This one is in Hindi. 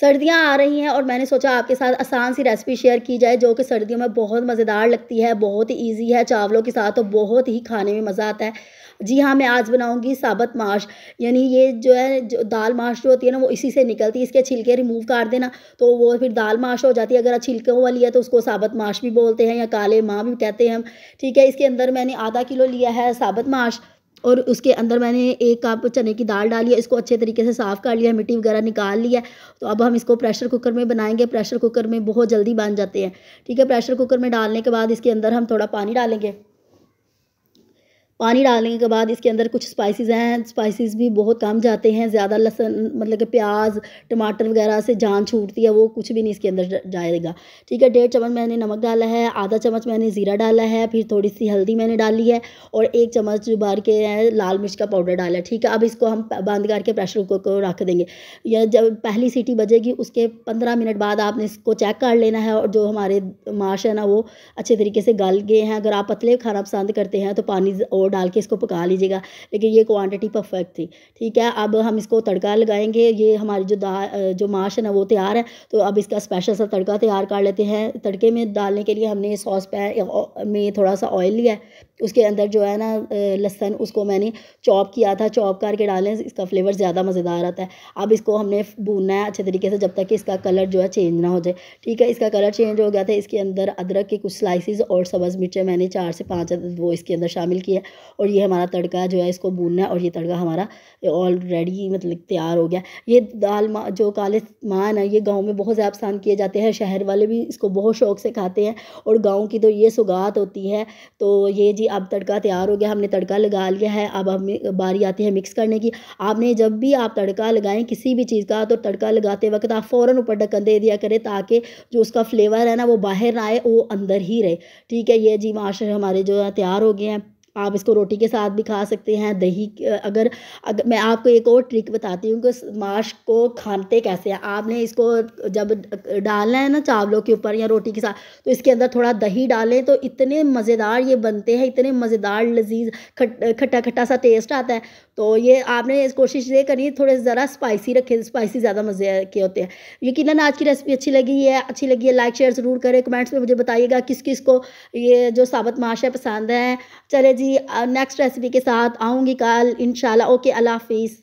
सर्दियाँ आ रही हैं और मैंने सोचा आपके साथ आसान सी रेसिपी शेयर की जाए जो कि सर्दियों में बहुत मज़ेदार लगती है बहुत ही ईजी है चावलों के साथ और बहुत ही खाने में मज़ा आता है जी हाँ मैं आज बनाऊंगी साबत माश यानी ये जो है जो दाल माश जो होती है ना वो इसी से निकलती है इसके छिलके रिमूव कर देना तो वो फिर दाल माश हो जाती है अगर छिलकों वाली है तो उसको साबत माश भी बोलते हैं या काले माँ भी कहते हैं हम ठीक है इसके अंदर मैंने आधा किलो लिया है साबत माश और उसके अंदर मैंने एक कप चने की दाल डाली है इसको अच्छे तरीके से साफ़ कर लिया मिट्टी वगैरह निकाल लिया है तो अब हम इसको प्रेशर कुकर में बनाएंगे प्रेशर कुकर में बहुत जल्दी बन जाते हैं ठीक है प्रेशर कुकर में डालने के बाद इसके अंदर हम थोड़ा पानी डालेंगे पानी डालने के बाद इसके अंदर कुछ स्पाइसेस हैं स्पाइसेस भी बहुत कम जाते हैं ज़्यादा लहसन मतलब कि प्याज टमाटर वगैरह से जान छूटती है वो कुछ भी नहीं इसके अंदर जाएगा ठीक है डेढ़ चम्मच मैंने नमक डाला है आधा चम्मच मैंने ज़ीरा डाला है फिर थोड़ी सी हल्दी मैंने डाली है और एक चम्मच उबार के लाल मिर्च का पाउडर डाला है ठीक है अब इसको हम बंद करके प्रेशर कुकर को रख देंगे या जब पहली सीटी बजेगी उसके पंद्रह मिनट बाद आपने इसको चेक कर लेना है और जो हमारे माश है ना वो अच्छे तरीके से गल गए हैं अगर आप पतले खाना पसंद करते हैं तो पानी और और डाल के इसको पका लीजिएगा लेकिन ये क्वांटिटी परफेक्ट थी ठीक है अब हम इसको तड़का लगाएंगे ये हमारी जो दा जो माश है ना वो तैयार है तो अब इसका स्पेशल सा तड़का तैयार कर लेते हैं तड़के में डालने के लिए हमने सॉस पैन में थोड़ा सा ऑयल लिया है उसके अंदर जो है ना लहसन उसको मैंने चॉप किया था चॉप करके डालें इसका फ्लेवर ज़्यादा मज़ेदार आता है अब इसको हमने भूनना है अच्छे तरीके से जब तक कि इसका कलर जो है चेंज ना हो जाए ठीक है इसका कलर चेंज हो गया था इसके अंदर अदरक के कुछ स्लाइसिस और सब्ज़ मिर्चें मैंने चार से पाँच वो इसके अंदर शामिल किए और ये हमारा तड़का जो है इसको भूनना है और ये तड़का हमारा ऑलरेडी मतलब तैयार हो गया ये दाल जो काले मान है ये गाँव में बहुत ज़्यादा पसंद किए जाते हैं शहर वाले भी इसको बहुत शौक से खाते हैं और गाँव की तो ये सुगात होती है तो ये जी अब तड़का तैयार हो गया हमने तड़का लगा लिया है अब हमें बारी आती है मिक्स करने की आपने जब भी आप तड़का लगाएं किसी भी चीज़ का तो तड़का लगाते वक्त आप फ़ौरन ऊपर ढक्कन दे दिया करें ताकि जो उसका फ्लेवर है ना वो बाहर ना आए वो अंदर ही रहे ठीक है ये जी माशा हमारे जो है तैयार हो गए हैं आप इसको रोटी के साथ भी खा सकते हैं दही अगर अगर मैं आपको एक और ट्रिक बताती हूँ कि माश को खाते कैसे हैं आपने इसको जब डालना है ना चावलों के ऊपर या रोटी के साथ तो इसके अंदर थोड़ा दही डालें तो इतने मज़ेदार ये बनते हैं इतने मज़ेदार लजीज खट खट्टा खट्टा सा टेस्ट आता है तो ये आपने इस कोशिश ये करनी थोड़े ज़रा स्पाइसी रखें स्पाइसी ज़्यादा मज़े के होते हैं यकीन आज की रेसिपी अच्छी लगी है अच्छी लगी है लाइक शेयर ज़रूर करें कमेंट्स में मुझे बताइएगा किस किस को ये जो साबत माश है पसंद है चले जी जी नेक्स्ट रेसिपी के साथ आऊँगी कल इन ओके अल्लाह हाफिज़